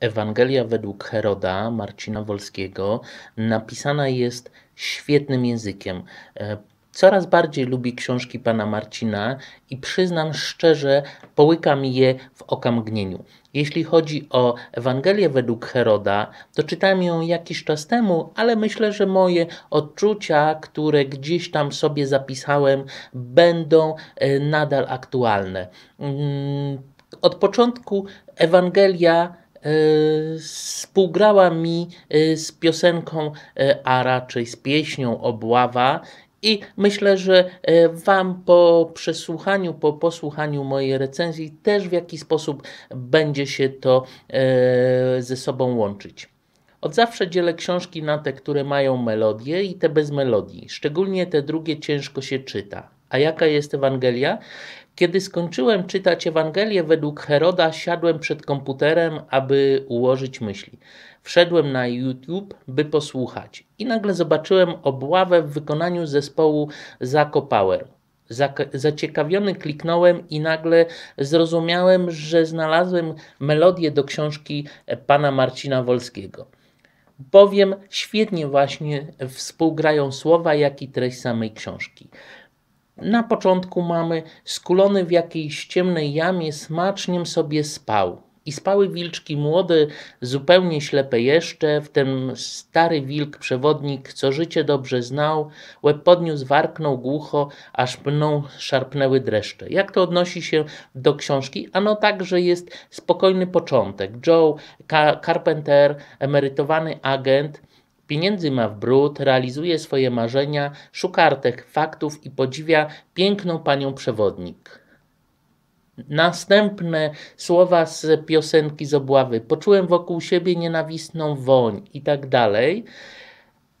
Ewangelia według Heroda Marcina Wolskiego napisana jest świetnym językiem. E, coraz bardziej lubię książki pana Marcina i przyznam szczerze, połykam je w okamgnieniu. Jeśli chodzi o Ewangelię według Heroda, to czytałem ją jakiś czas temu, ale myślę, że moje odczucia, które gdzieś tam sobie zapisałem, będą e, nadal aktualne. Hmm od początku Ewangelia e, współgrała mi e, z piosenką, e, a raczej z pieśnią Obława i myślę, że Wam po przesłuchaniu, po posłuchaniu mojej recenzji też w jakiś sposób będzie się to ze sobą łączyć. Od zawsze dzielę książki na te, które mają melodię i te bez melodii. Szczególnie te drugie ciężko się czyta. A jaka jest Ewangelia? Kiedy skończyłem czytać Ewangelię według Heroda, siadłem przed komputerem, aby ułożyć myśli. Wszedłem na YouTube, by posłuchać, i nagle zobaczyłem obławę w wykonaniu zespołu Zako Power. Zaciekawiony kliknąłem i nagle zrozumiałem, że znalazłem melodię do książki pana Marcina Wolskiego. Bowiem świetnie właśnie współgrają słowa, jak i treść samej książki. Na początku mamy skulony w jakiejś ciemnej jamie smaczniem sobie spał. I spały wilczki młode, zupełnie ślepe jeszcze, wtem stary wilk przewodnik, co życie dobrze znał, łeb podniósł, warknął głucho, aż mną szarpnęły dreszcze. Jak to odnosi się do książki? Ano także jest spokojny początek. Joe Carpenter, emerytowany agent, Pieniędzy ma w bród, realizuje swoje marzenia, szuka artefaktów i podziwia piękną panią przewodnik. Następne słowa z piosenki z obławy. Poczułem wokół siebie nienawistną woń i tak dalej.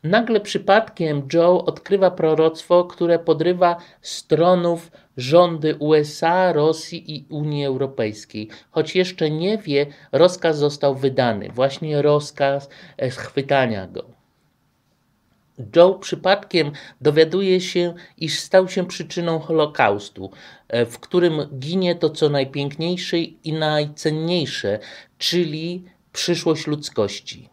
Nagle przypadkiem Joe odkrywa proroctwo, które podrywa stronów rządy USA, Rosji i Unii Europejskiej. Choć jeszcze nie wie, rozkaz został wydany, właśnie rozkaz e, schwytania go. Joe przypadkiem dowiaduje się, iż stał się przyczyną Holokaustu, e, w którym ginie to, co najpiękniejsze i najcenniejsze, czyli przyszłość ludzkości.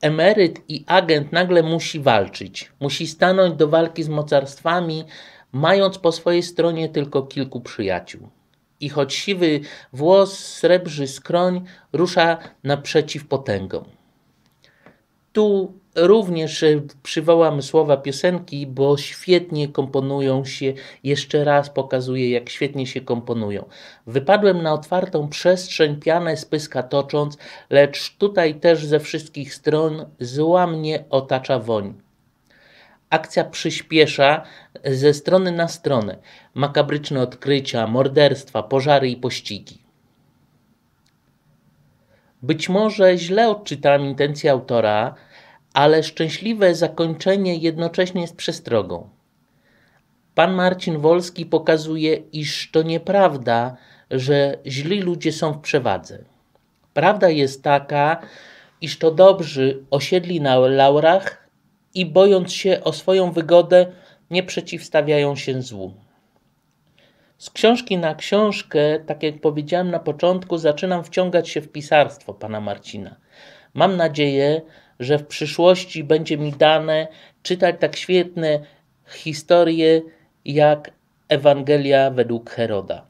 Emeryt i agent nagle musi walczyć, musi stanąć do walki z mocarstwami, mając po swojej stronie tylko kilku przyjaciół. I choć siwy włos srebrzy skroń, rusza naprzeciw potęgom. Tu Również e, przywołam słowa piosenki, bo świetnie komponują się, jeszcze raz pokazuję, jak świetnie się komponują. Wypadłem na otwartą przestrzeń, pianę z pyska tocząc, lecz tutaj też ze wszystkich stron zła mnie otacza woń. Akcja przyspiesza e, ze strony na stronę. Makabryczne odkrycia, morderstwa, pożary i pościgi. Być może źle odczytałem intencje autora, ale szczęśliwe zakończenie jednocześnie jest przestrogą. Pan Marcin Wolski pokazuje, iż to nieprawda, że źli ludzie są w przewadze. Prawda jest taka, iż to dobrzy osiedli na laurach i bojąc się o swoją wygodę, nie przeciwstawiają się złu. Z książki na książkę, tak jak powiedziałem na początku, zaczynam wciągać się w pisarstwo pana Marcina. Mam nadzieję, że w przyszłości będzie mi dane czytać tak świetne historie jak Ewangelia według Heroda.